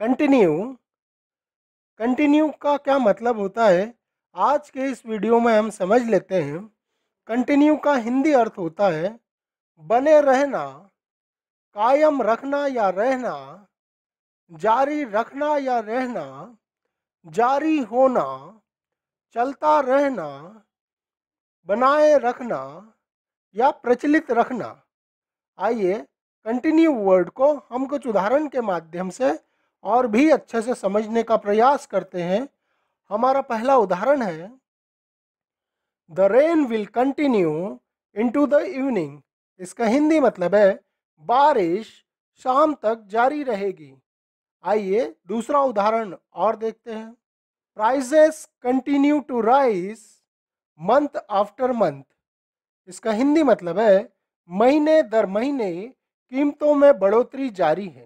continue continue का क्या मतलब होता है आज के इस वीडियो में हम समझ लेते हैं कंटिन्यू का हिंदी अर्थ होता है बने रहना कायम रखना या रहना जारी रखना या रहना जारी होना चलता रहना बनाए रखना या प्रचलित रखना आइए कंटिन्यू वर्ड को हम कुछ उदाहरण के माध्यम से और भी अच्छे से समझने का प्रयास करते हैं हमारा पहला उदाहरण है the rain will continue into the evening इसका हिंदी मतलब है बारिश शाम तक जारी रहेगी आइए दूसरा उदाहरण और देखते हैं prices continue to rise month after month इसका हिंदी मतलब है महीने दर महीने कीमतों में बढ़ोतरी जारी है